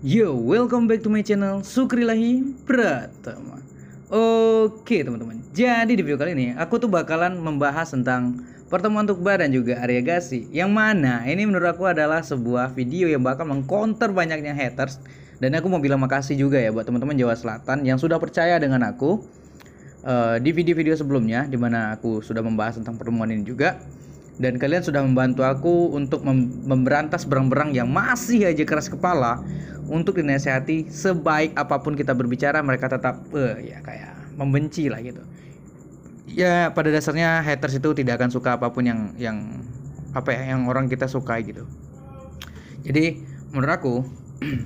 Yo, welcome back to my channel Sukrilahi Pratama Oke teman-teman, jadi di video kali ini aku tuh bakalan membahas tentang pertemuan Tukba dan juga Arya Gasi Yang mana ini menurut aku adalah sebuah video yang bakal mengcounter banyaknya haters Dan aku mau bilang makasih juga ya buat teman-teman Jawa Selatan yang sudah percaya dengan aku uh, Di video-video sebelumnya dimana aku sudah membahas tentang pertemuan ini juga dan kalian sudah membantu aku untuk mem memberantas berang-berang yang masih aja keras kepala untuk dinasehati sebaik apapun kita berbicara mereka tetap eh ya kayak membenci lah gitu ya pada dasarnya haters itu tidak akan suka apapun yang yang apa ya yang orang kita sukai gitu jadi menurut aku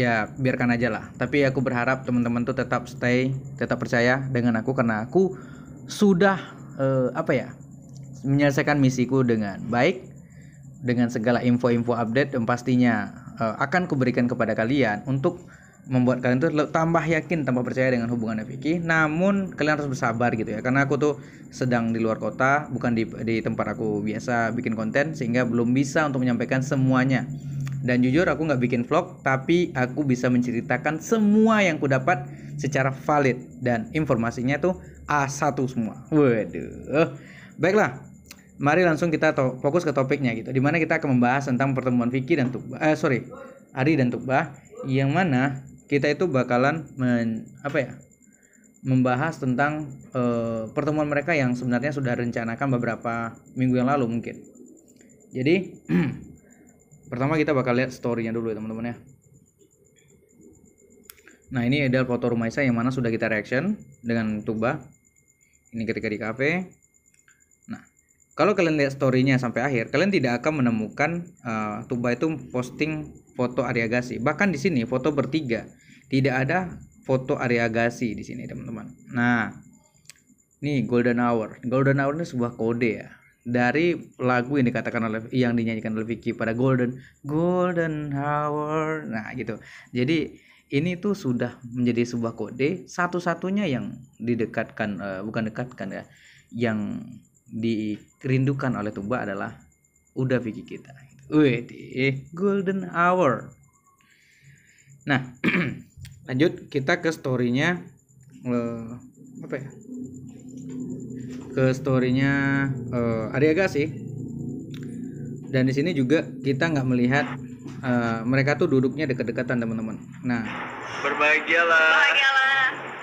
ya biarkan aja lah tapi aku berharap teman-teman tuh tetap stay tetap percaya dengan aku karena aku sudah uh, apa ya menyelesaikan misiku dengan baik dengan segala info-info update dan pastinya uh, akan kuberikan kepada kalian untuk membuat kalian tuh tambah yakin, tambah percaya dengan hubungan vicky Namun kalian harus bersabar gitu ya, karena aku tuh sedang di luar kota, bukan di di tempat aku biasa bikin konten, sehingga belum bisa untuk menyampaikan semuanya. Dan jujur aku nggak bikin vlog, tapi aku bisa menceritakan semua yang kudapat secara valid dan informasinya tuh A1 semua. Waduh. Baiklah, mari langsung kita to- fokus ke topiknya gitu. Di mana kita akan membahas tentang pertemuan Vicky dan Tukbah, eh sorry, Ari dan Tukbah, yang mana kita itu bakalan men, apa ya, membahas tentang eh, pertemuan mereka yang sebenarnya sudah rencanakan beberapa minggu yang lalu mungkin. Jadi pertama kita bakal lihat storynya dulu ya teman-teman ya. Nah ini adalah foto rumah saya yang mana sudah kita reaction dengan Tuba. Ini ketika di kafe. Kalau kalian lihat storynya sampai akhir, kalian tidak akan menemukan uh, Tuba itu posting foto ariagasi. Bahkan di sini foto bertiga, tidak ada foto ariagasi di sini, teman-teman. Nah, ini Golden Hour. Golden Hour ini sebuah kode ya dari lagu yang dikatakan oleh yang dinyanyikan oleh Vicky pada Golden Golden Hour. Nah, gitu. Jadi ini tuh sudah menjadi sebuah kode satu-satunya yang didekatkan uh, bukan dekatkan ya yang dirindukan oleh tuba adalah udah Vicky kita. Wih, golden hour. Nah, lanjut kita ke storynya uh, apa ya? Ke storynya uh, eh, Arya sih. Dan di sini juga kita nggak melihat uh, mereka tuh duduknya dekat-dekatan teman-teman. Nah, berbahagialah. Berbahagialah.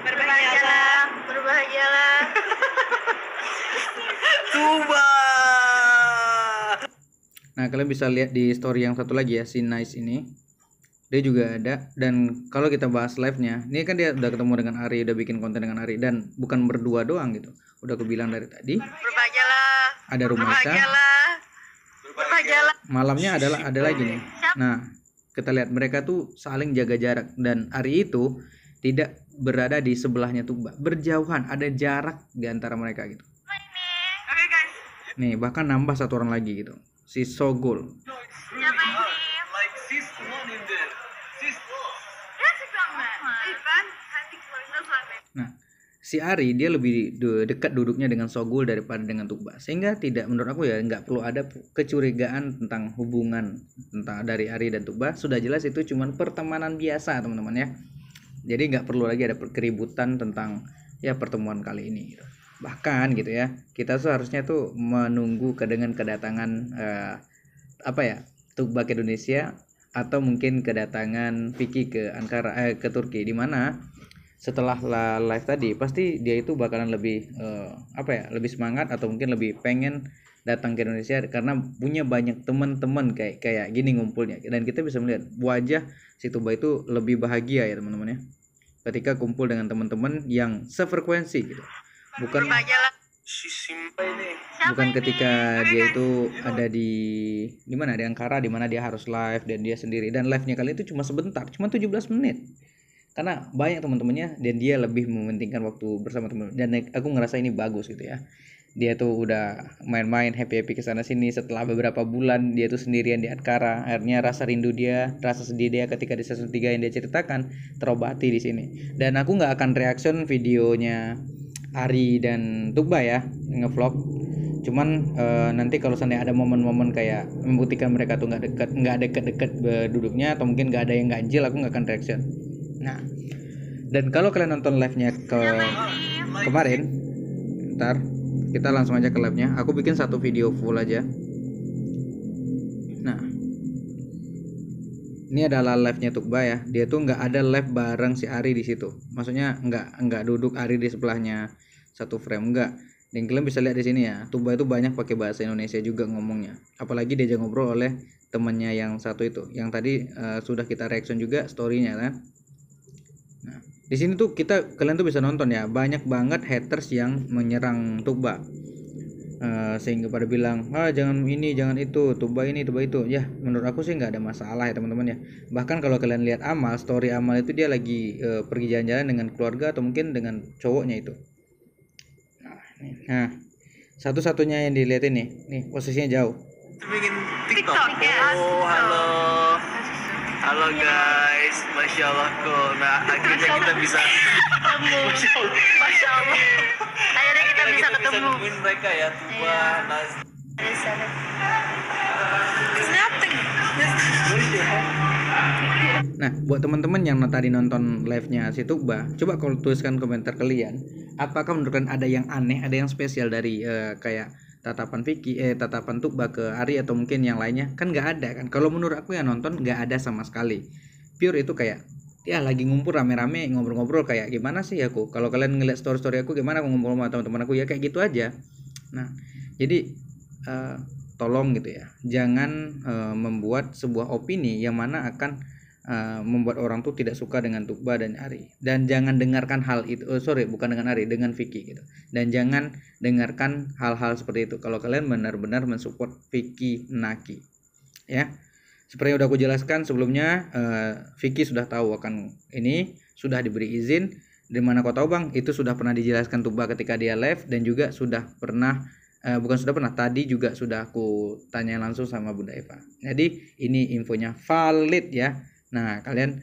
Berbahagialah. Berbahagialah. Nah, kalian bisa lihat di story yang satu lagi ya, si Nice ini. Dia juga ada dan kalau kita bahas live-nya, ini kan dia udah ketemu dengan Ari, udah bikin konten dengan Ari dan bukan berdua doang gitu. Udah aku bilang dari tadi. Berbahagialah. Ada rumah Berbahagialah. Berbahagialah. Malamnya adalah ada lagi nih. Nah, kita lihat mereka tuh saling jaga jarak dan Ari itu tidak berada di sebelahnya tuh berjauhan ada jarak di antara mereka gitu nih bahkan nambah satu orang lagi gitu si Sogul. Nah, si Ari dia lebih dekat duduknya dengan Sogul daripada dengan Tukba, sehingga tidak menurut aku ya nggak perlu ada kecurigaan tentang hubungan tentang dari Ari dan Tukba sudah jelas itu cuman pertemanan biasa teman-teman ya jadi nggak perlu lagi ada keributan tentang ya pertemuan kali ini gitu bahkan gitu ya kita seharusnya tuh menunggu ke dengan kedatangan eh, apa ya Tukbak Indonesia atau mungkin kedatangan Vicky ke Ankara eh, ke Turki di mana setelah live tadi pasti dia itu bakalan lebih eh, apa ya lebih semangat atau mungkin lebih pengen datang ke Indonesia karena punya banyak teman-teman kayak kayak gini ngumpulnya dan kita bisa melihat wajah si Tuba itu lebih bahagia ya teman-teman ya ketika kumpul dengan teman-teman yang sefrekuensi gitu bukan bukan ketika dia itu ada di di mana di Ankara di mana dia harus live dan dia sendiri dan live-nya kali itu cuma sebentar cuma 17 menit karena banyak teman-temannya dan dia lebih mementingkan waktu bersama teman dan aku ngerasa ini bagus gitu ya dia tuh udah main-main happy happy kesana sini setelah beberapa bulan dia tuh sendirian di Ankara akhirnya rasa rindu dia rasa sedih dia ketika di season 3 yang dia ceritakan terobati di sini dan aku nggak akan reaction videonya Ari dan Tukba ya ngevlog cuman uh, nanti kalau seandainya ada momen-momen kayak membuktikan mereka tuh nggak deket nggak deket-deket duduknya atau mungkin nggak ada yang ganjil aku nggak akan reaction nah dan kalau kalian nonton live-nya ke kemarin ntar kita langsung aja ke live-nya aku bikin satu video full aja ini adalah live-nya Tukba ya. Dia tuh nggak ada live bareng si Ari di situ. Maksudnya nggak nggak duduk Ari di sebelahnya satu frame nggak. Dan kalian bisa lihat di sini ya, Tukba itu banyak pakai bahasa Indonesia juga ngomongnya. Apalagi diajak ngobrol oleh temennya yang satu itu, yang tadi uh, sudah kita reaction juga storynya kan. Nah, di sini tuh kita kalian tuh bisa nonton ya, banyak banget haters yang menyerang Tukba Eh, sehingga pada bilang ah jangan ini jangan itu tuba ini tuba itu ya menurut aku sih nggak ada masalah ya teman-teman ya bahkan kalau kalian lihat amal story amal itu dia lagi uh, pergi jalan-jalan dengan keluarga atau mungkin dengan cowoknya itu nah, nah satu-satunya yang dilihat ini nih posisinya jauh TikTok, ya? oh ah, halo halo guys masya Allah kok nah akhirnya kita bisa Masya Allah. Akhirnya kita bisa ketemu bisa nemuin mereka ya iya. Nah, buat teman-teman yang tadi nonton live-nya si tukba coba kalau tuliskan komentar kalian, apakah menurut kalian ada yang aneh, ada yang spesial dari uh, kayak tatapan Vicky, eh tatapan tukba ke Ari atau mungkin yang lainnya? Kan nggak ada kan? Kalau menurut aku yang nonton nggak ada sama sekali. Pure itu kayak Ya lagi ngumpul rame-rame ngobrol-ngobrol kayak gimana sih aku kalau kalian ngeliat story-story aku gimana aku ngumpul sama teman-teman aku ya kayak gitu aja nah jadi uh, tolong gitu ya jangan uh, membuat sebuah opini yang mana akan uh, membuat orang tuh tidak suka dengan Tukba dan Ari. Dan jangan dengarkan hal itu. Oh, sorry, bukan dengan Ari, dengan Vicky gitu. Dan jangan dengarkan hal-hal seperti itu. Kalau kalian benar-benar mensupport Vicky Naki, ya. Seperti yang udah aku jelaskan sebelumnya, uh, Vicky sudah tahu akan ini, sudah diberi izin. Di mana kau tahu bang, itu sudah pernah dijelaskan Tuba ketika dia live dan juga sudah pernah uh, bukan sudah pernah tadi juga sudah aku tanya langsung sama Bunda Eva. Jadi ini infonya valid ya. Nah kalian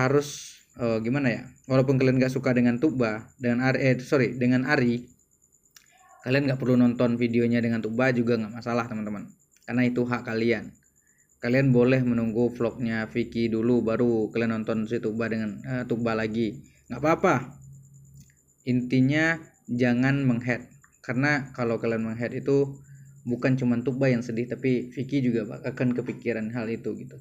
harus uh, gimana ya? Walaupun kalian gak suka dengan Tuba dengan Ari, eh, sorry dengan Ari, kalian nggak perlu nonton videonya dengan Tuba juga nggak masalah teman-teman. Karena itu hak kalian kalian boleh menunggu vlognya Vicky dulu baru kalian nonton si Tukba dengan uh, eh, Tukba lagi nggak apa-apa intinya jangan menghead karena kalau kalian menghead itu bukan cuma Tukba yang sedih tapi Vicky juga akan kepikiran hal itu gitu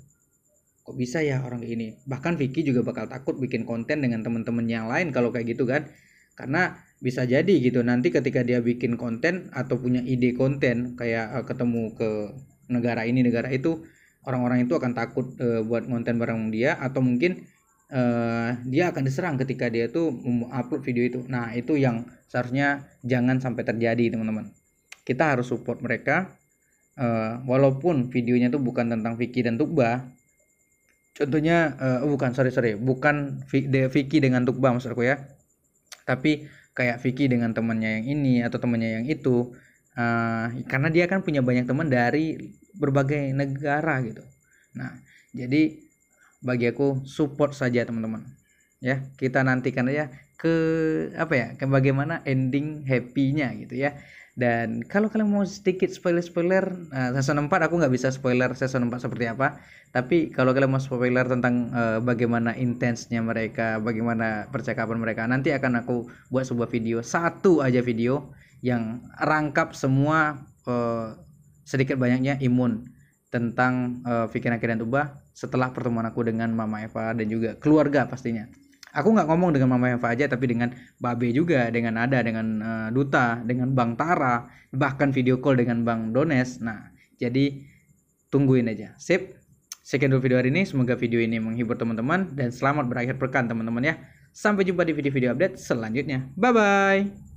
kok bisa ya orang ini bahkan Vicky juga bakal takut bikin konten dengan teman temen yang lain kalau kayak gitu kan karena bisa jadi gitu nanti ketika dia bikin konten atau punya ide konten kayak eh, ketemu ke negara ini negara itu orang-orang itu akan takut uh, buat konten bareng dia atau mungkin uh, dia akan diserang ketika dia tuh upload video itu. Nah, itu yang seharusnya jangan sampai terjadi, teman-teman. Kita harus support mereka uh, walaupun videonya itu bukan tentang Vicky dan Tukba. Contohnya uh, bukan sorry sorry, bukan Vicky dengan Tukba maksudku ya. Tapi kayak Vicky dengan temannya yang ini atau temannya yang itu. Uh, karena dia kan punya banyak teman dari berbagai negara gitu. Nah, jadi bagi aku support saja teman-teman. Ya, kita nantikan aja ke apa ya, ke bagaimana ending happy-nya gitu ya. Dan kalau kalian mau sedikit spoiler-spoiler uh, season 4 aku nggak bisa spoiler season 4 seperti apa, tapi kalau kalian mau spoiler tentang uh, bagaimana intensnya mereka, bagaimana percakapan mereka, nanti akan aku buat sebuah video, satu aja video yang rangkap semua uh, sedikit banyaknya imun tentang uh, akhir dan ubah setelah pertemuan aku dengan Mama Eva dan juga keluarga pastinya. Aku nggak ngomong dengan Mama Eva aja tapi dengan Babe juga, dengan Ada, dengan uh, Duta, dengan Bang Tara, bahkan video call dengan Bang Dones. Nah, jadi tungguin aja. Sip. Sekian dulu video hari ini. Semoga video ini menghibur teman-teman dan selamat berakhir pekan teman-teman ya. Sampai jumpa di video-video update selanjutnya. Bye bye.